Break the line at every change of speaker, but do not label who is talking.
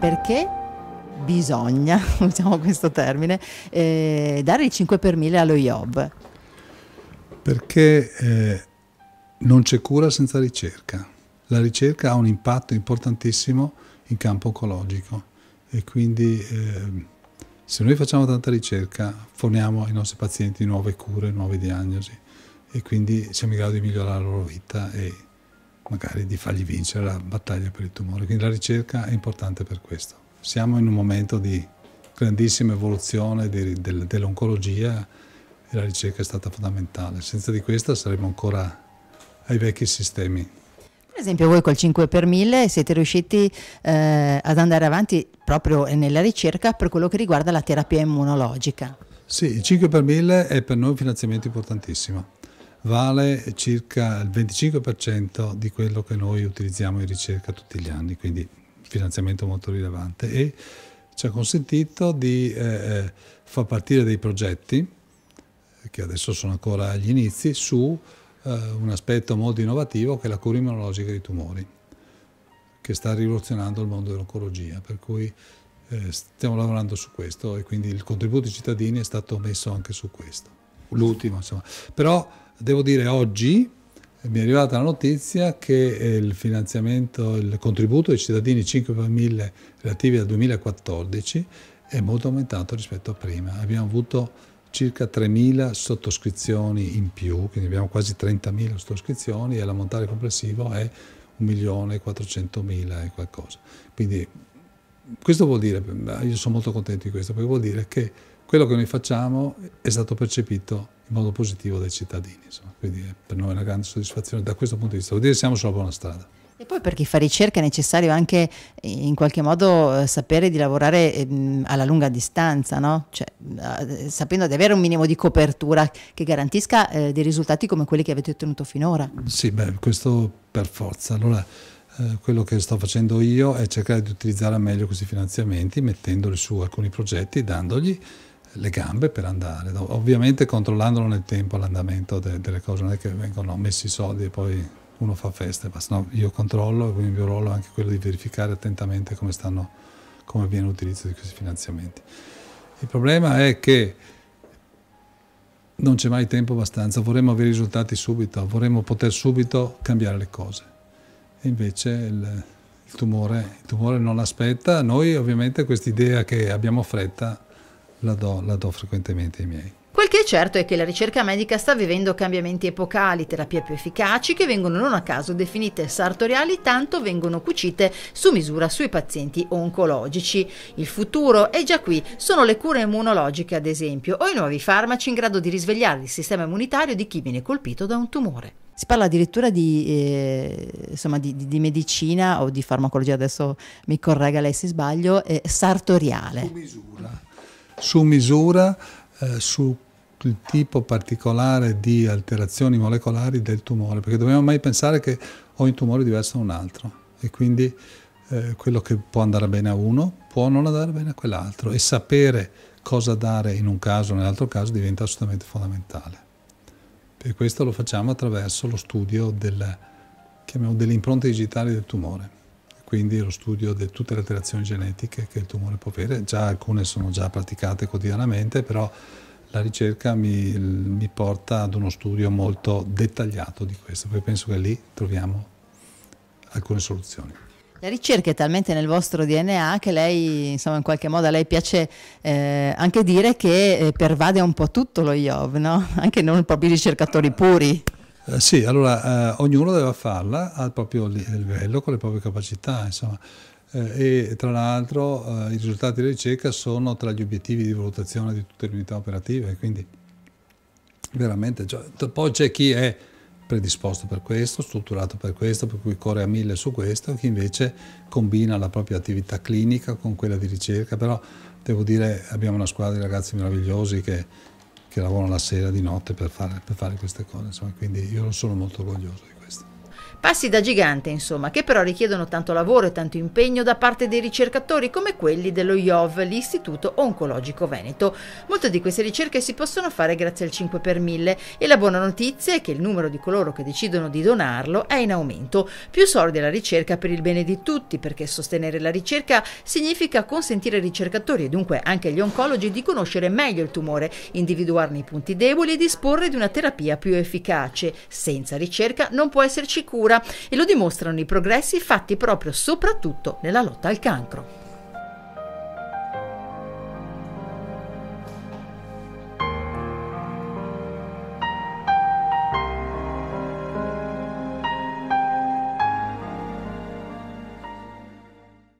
perché bisogna, usiamo questo termine, eh, dare il 5 per 1000 allo IOB?
Perché eh, non c'è cura senza ricerca. La ricerca ha un impatto importantissimo in campo oncologico e quindi eh, se noi facciamo tanta ricerca forniamo ai nostri pazienti nuove cure, nuove diagnosi e quindi siamo in grado di migliorare la loro vita e magari di fargli vincere la battaglia per il tumore. Quindi la ricerca è importante per questo. Siamo in un momento di grandissima evoluzione dell'oncologia e la ricerca è stata fondamentale. Senza di questa saremmo ancora ai vecchi sistemi.
Per esempio voi col 5 per 1000 siete riusciti eh, ad andare avanti proprio nella ricerca per quello che riguarda la terapia immunologica.
Sì, il 5 per 1000 è per noi un finanziamento importantissimo vale circa il 25% di quello che noi utilizziamo in ricerca tutti gli anni, quindi finanziamento molto rilevante e ci ha consentito di eh, eh, far partire dei progetti che adesso sono ancora agli inizi su eh, un aspetto molto innovativo che è la cura immunologica dei tumori che sta rivoluzionando il mondo dell'oncologia, per cui eh, stiamo lavorando su questo e quindi il contributo dei cittadini è stato messo anche su questo. L'ultimo, insomma. Però Devo dire oggi mi è arrivata la notizia che eh, il finanziamento, il contributo dei cittadini 5 per 1000 relativi al 2014 è molto aumentato rispetto a prima. Abbiamo avuto circa 3.000 sottoscrizioni in più, quindi abbiamo quasi 30.000 sottoscrizioni e l'ammontare complessivo è 1.400.000 e qualcosa. Quindi questo vuol dire, io sono molto contento di questo, perché vuol dire che quello che noi facciamo è stato percepito in modo positivo dai cittadini. Insomma. Quindi per noi è una grande soddisfazione da questo punto di vista. Vuol dire che siamo sulla buona strada.
E poi per chi fa ricerca è necessario anche eh, in qualche modo eh, sapere di lavorare ehm, alla lunga distanza, no? cioè, eh, sapendo di avere un minimo di copertura che garantisca dei risultati come quelli che avete ottenuto finora.
Sì, beh, questo per forza. Allora, quello che sto facendo io è cercare di utilizzare al meglio questi finanziamenti mettendoli su alcuni progetti, dandogli le gambe per andare, ovviamente controllandolo nel tempo l'andamento de- delle cose, non è che vengono messi i soldi e poi uno fa festa basta, no, io controllo e quindi il mio ruolo è anche quello di verificare attentamente come, stanno, come viene l'utilizzo di questi finanziamenti. Il problema è che non c'è mai tempo abbastanza, vorremmo avere i risultati subito, vorremmo poter subito cambiare le cose. E invece il, il, tumore, il tumore non l'aspetta, noi ovviamente questa idea che abbiamo fretta la do, la do frequentemente ai miei.
Quel che è certo è che la ricerca medica sta vivendo cambiamenti epocali, terapie più efficaci che vengono non a caso definite sartoriali, tanto vengono cucite su misura sui pazienti oncologici. Il futuro è già qui, sono le cure immunologiche ad esempio o i nuovi farmaci in grado di risvegliare il sistema immunitario di chi viene colpito da un tumore. Si parla addirittura di, eh, insomma, di, di, di, medicina o di farmacologia, adesso mi corregga lei se sbaglio, eh, sartoriale. Su misura
su misura eh, sul tipo particolare di alterazioni molecolari del tumore, perché dobbiamo mai pensare che ogni tumore è diverso da un altro e quindi eh, quello che può andare bene a uno può non andare bene a quell'altro e sapere cosa dare in un caso o nell'altro caso diventa assolutamente fondamentale. Per questo lo facciamo attraverso lo studio del, delle impronte digitali del tumore quindi lo studio di tutte le alterazioni genetiche che il tumore può avere, già alcune sono già praticate quotidianamente, però la ricerca mi, mi porta ad uno studio molto dettagliato di questo, perché penso che lì troviamo alcune soluzioni.
La ricerca è talmente nel vostro DNA che lei, insomma, in qualche modo a lei piace eh, anche dire che eh, pervade un po' tutto lo IOV, no? Anche non proprio i ricercatori puri.
Eh, sì, allora eh, ognuno deve farla al proprio livello, con le proprie capacità, insomma. Eh, e tra l'altro eh, i risultati della ricerca sono tra gli obiettivi di valutazione di tutte le unità operative, quindi veramente, cioè, poi c'è chi è predisposto per questo, strutturato per questo, per cui corre a mille su questo, chi invece combina la propria attività clinica con quella di ricerca, però devo dire abbiamo una squadra di ragazzi meravigliosi che che lavorano la sera, di notte per fare, per fare queste cose. Insomma, quindi io sono molto orgoglioso di questo.
Passi da gigante, insomma, che però richiedono tanto lavoro e tanto impegno da parte dei ricercatori come quelli dello IOV, l'Istituto Oncologico Veneto. Molte di queste ricerche si possono fare grazie al 5 per 1000 e la buona notizia è che il numero di coloro che decidono di donarlo è in aumento. Più soldi alla ricerca per il bene di tutti, perché sostenere la ricerca significa consentire ai ricercatori e dunque anche agli oncologi di conoscere meglio il tumore, individuarne i punti deboli e disporre di una terapia più efficace. Senza ricerca non può esserci cura cura e lo dimostrano i progressi fatti proprio soprattutto nella lotta al cancro.